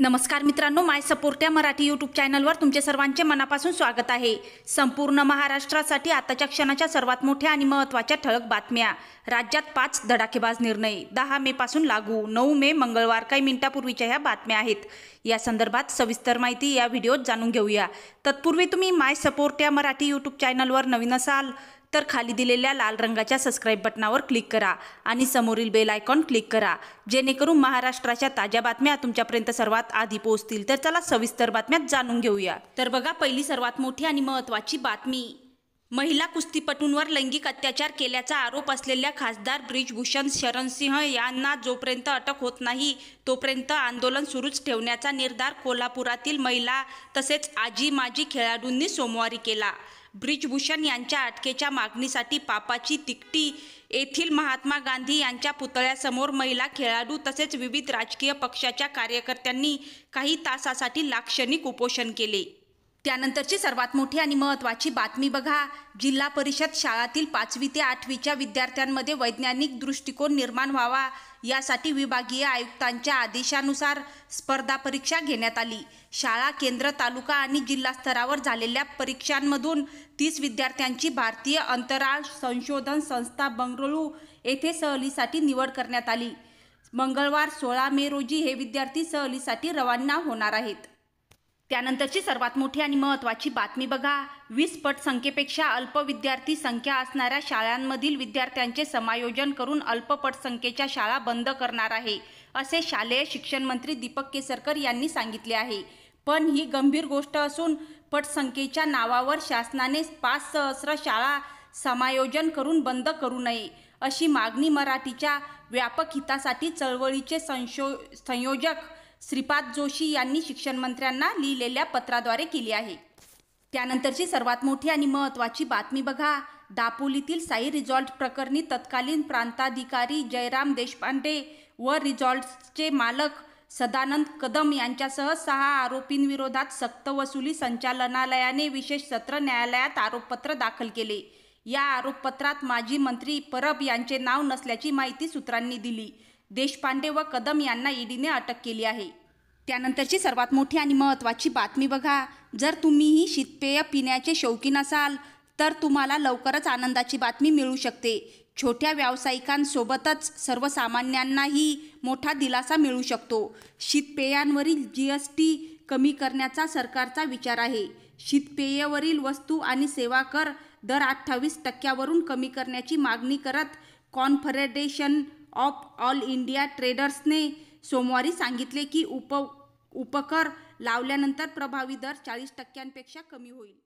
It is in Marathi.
नमस्कार मित्रांनो माय सपोर्ट या मराठी यूट्यूब चॅनलवर तुमचे सर्वांचे मनापासून स्वागत आहे संपूर्ण महाराष्ट्रासाठी आताच्या क्षणाच्या सर्वात मोठ्या आणि महत्त्वाच्या ठळक बातम्या राज्यात पाच धडाकेबाज निर्णय दहा पासून लागू नऊ मे मंगळवार काही मिनिटापूर्वीच्या ह्या बातम्या आहेत या संदर्भात सविस्तर माहिती या व्हिडिओत जाणून घेऊया तत्पूर्वी तुम्ही माय सपोर्ट या मराठी यूट्यूब चॅनलवर नवीन असाल तर खाली दिलेल्या लाल रंगाच्या सबस्क्राईब बटनावर क्लिक करा आणि समोरील बेल आयकॉन क्लिक करा जेणेकरून महाराष्ट्राच्या ताज्या बातम्या तुमच्यापर्यंत सर्वात आधी पोहोचतील तर चला सविस्तर बातम्यात जाणून घेऊया तर बघा पहिली सर्वात मोठी आणि महत्त्वाची बातमी महिला कुस्तीपटूंवर लैंगिक अत्याचार केल्याचा आरोप असलेल्या खासदार ब्रिजभूषण शरणसिंह यांना जोपर्यंत अटक होत नाही तोपर्यंत आंदोलन सुरूच ठेवण्याचा निर्धार कोल्हापुरातील महिला तसेच आजी माजी खेळाडूंनी सोमवारी केला ब्रिजभूषण यांच्या अटकेच्या मागणीसाठी पापाची तिकटी येथील महात्मा गांधी यांच्या पुतळ्यासमोर महिला खेळाडू तसेच विविध राजकीय पक्षाच्या कार्यकर्त्यांनी काही तासासाठी लाक्षणिक उपोषण केले त्यानंतरची सर्वात मोठी आणि महत्त्वाची बातमी बघा जिल्हा परिषद शाळातील पाचवी ते आठवीच्या विद्यार्थ्यांमध्ये वैज्ञानिक दृष्टिकोन निर्माण व्हावा यासाठी विभागीय आयुक्तांच्या आदेशानुसार स्पर्धा परीक्षा घेण्यात आली शाळा केंद्र तालुका आणि जिल्हा स्तरावर झालेल्या परीक्षांमधून तीस विद्यार्थ्यांची भारतीय अंतराळ संशोधन संस्था बंगळुरू येथे सहलीसाठी निवड करण्यात आली मंगळवार सोळा मे रोजी हे विद्यार्थी सहलीसाठी रवाना होणार आहेत त्यानंतरची सर्वात मोठी आणि महत्त्वाची बातमी बघा वीस पट संख्येपेक्षा अल्प विद्यार्थी संख्या असणाऱ्या शाळांमधील विद्यार्थ्यांचे समायोजन करून अल्प संख्येच्या शाळा बंद करणार आहे असे शालेय शिक्षण मंत्री दीपक केसरकर यांनी सांगितले आहे पण ही गंभीर गोष्ट असून पटसंख्येच्या नावावर शासनाने पाच सहस्र शाळा समायोजन करून बंद करू नये अशी मागणी मराठीच्या व्यापक हितासाठी चळवळीचे संशो संयोजक श्रीपाद जोशी यांनी शिक्षणमंत्र्यांना लिहिलेल्या पत्राद्वारे केली आहे त्यानंतरची सर्वात मोठी आणि महत्त्वाची बातमी बघा दापोलीतील साई रिझॉर्ट प्रकरणी तत्कालीन प्रांताधिकारी जयराम देशपांडे व रिझॉर्टचे मालक सदानंद कदम यांच्यासह सहा आरोपींविरोधात सक्तवसुली संचालनालयाने विशेष सत्र न्यायालयात आरोपपत्र दाखल केले या आरोपपत्रात माजी मंत्री परब यांचे नाव नसल्याची माहिती सूत्रांनी दिली देशपांडे व कदम यांना ईडीने अटक केली आहे त्यानंतरची सर्वात मोठी आणि महत्त्वाची बातमी बघा जर तुम्हीही शीतपेय पिण्याचे शौकीन असाल तर तुम्हाला लवकरच आनंदाची बातमी मिळू शकते छोट्या व्यावसायिकांसोबतच सर्वसामान्यांनाही मोठा दिलासा मिळू शकतो शीतपेयांवरील जी एस टी कमी करण्याचा सरकारचा विचार आहे शीतपेयवरील वस्तू आणि सेवा कर दर अठ्ठावीस टक्क्यावरून कमी करण्याची मागणी करत कॉन्फेडरेशन ऑफ ऑल इंडिया ट्रेडर्सने सोमवारी सांगितले की उप उपकर लावल्यानंतर प्रभावी दर चाळीस टक्क्यांपेक्षा कमी होईल